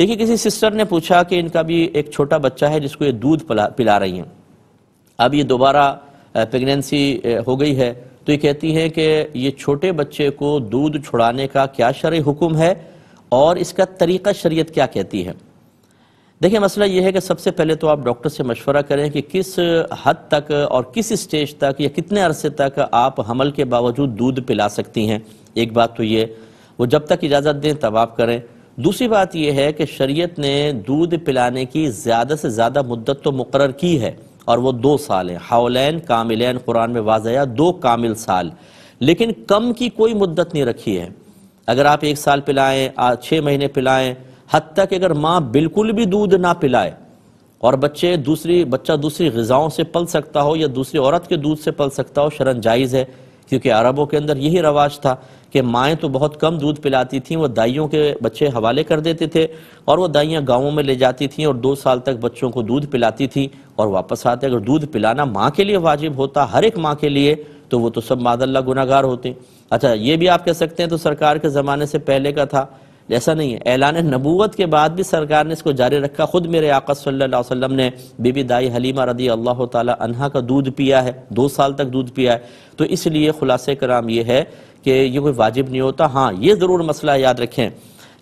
एक ही किसी सिस्टर ने पूछा कि इनका भी एक छोटा बच्चा है जिसको ये दूध पिला रही हैं अब ये दोबारा प्रेगनेंसी हो गई है तो ये कहती हैं कि ये छोटे बच्चे को दूध छुड़ाने का क्या शर्य हुक्म है और इसका तरीका शरीयत क्या कहती है देखिए मसला ये है कि सबसे पहले तो आप डॉक्टर से मशवरा करें कि किस हद तक और किस स्टेज तक या कितने अरसे तक आप हमल के बावजूद दूध पिला सकती हैं एक बात तो ये वो जब तक इजाज़त दें तब आप करें दूसरी बात यह है कि शरीयत ने दूध पिलाने की ज़्यादा से ज़्यादा मुद्दत तो मुकर की है और वो दो साल है हाउलैन कामिलैन कुरान में वाजया दो कामिल साल लेकिन कम की कोई मुद्दत नहीं रखी है अगर आप एक साल पिलाएं छः महीने पिलाएं हद तक अगर माँ बिल्कुल भी दूध ना पिलाए और बच्चे दूसरी बच्चा दूसरी गज़ाओं से पल सकता हो या दूसरी औरत के दूध से पल सकता हो शरण जायज़ है क्योंकि अरबों के अंदर यही रवाज था कि माएँ तो बहुत कम दूध पिलाती थीं वो दाइयों के बच्चे हवाले कर देते थे और वो दाइयाँ गाँवों में ले जाती थीं और दो साल तक बच्चों को दूध पिलाती थी और वापस आते अगर दूध पिलाना माँ के लिए वाजिब होता हर एक माँ के लिए तो वो तो सब मादल्ला गुनागार होते अच्छा ये भी आप कह सकते हैं तो सरकार के ज़माने से पहले का था ऐसा नहीं है ऐलान नबूवत के बाद भी सरकार ने इसको जारी रखा खुद मेरे आका सल्लाम ने बीबी दाई हलीमा रदी अल्लाह तहा का दूध पिया है दो साल तक दूध पिया है तो इसलिए खुलासे कराम ये है कि ये कोई वाजिब नहीं होता हाँ ये ज़रूर मसला याद रखें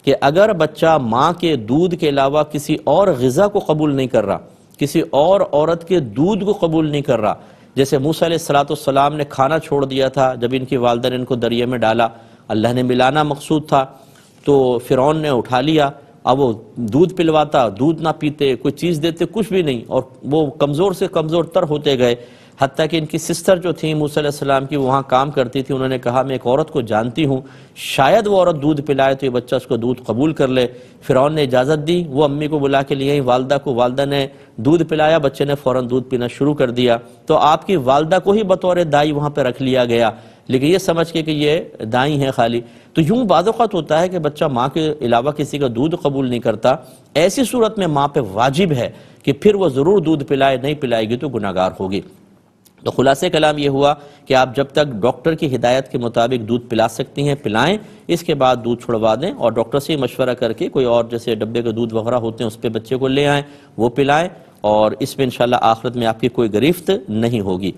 कि अगर बच्चा माँ के दूध के अलावा किसी और गज़ा को कबूल नहीं कर रहा किसी और औरत के दूध को कबूल नहीं कर रहा जैसे मूसा सलाम ने खाना छोड़ दिया था जब इनकी वालदा ने इनको दरिया में डाला अल्लाह ने मिलाना मकसूद था तो फिरौन ने उठा लिया अब वो दूध पिलवाता दूध ना पीते कोई चीज़ देते कुछ भी नहीं और वो कमज़ोर से कमज़ोर तर होते गए हती कि इनकी सिस्टर जो थी मूसम की वहाँ काम करती थी उन्होंने कहा मैं एक औरत को जानती हूँ शायद वो औरत दूध पिलाए तो ये बच्चा उसको दूध कबूल कर ले फिरौन ने इजाज़त दी वो अम्मी को बुला के लिए वालदा को वालदा ने दूध पिलाया बच्चे ने फ़ौर दूध पीना शुरू कर दिया तो आपकी वालदा को ही बतौर दाई वहाँ पर रख लिया गया लेकिन ये समझ के कि ये दाई हैं खाली तो यूं बाज़ात होता है कि बच्चा माँ के अलावा किसी का दूध कबूल नहीं करता ऐसी सूरत में माँ पे वाजिब है कि फिर वो ज़रूर दूध पिलाए नहीं पिलाएगी तो गुनागार होगी तो खुलासे कलाम ये हुआ कि आप जब तक डॉक्टर की हिदायत के मुताबिक दूध पिला सकती हैं पिलाएं इसके बाद दूध छुड़वा दें और डॉक्टर से मशवरा करके कोई और जैसे डब्बे का दूध वगैरह होते हैं उस पर बच्चे को ले आएँ वो पिलाएं और इसमें इंशाल्लाह आखिरत में आपकी कोई गिरफ्त नहीं होगी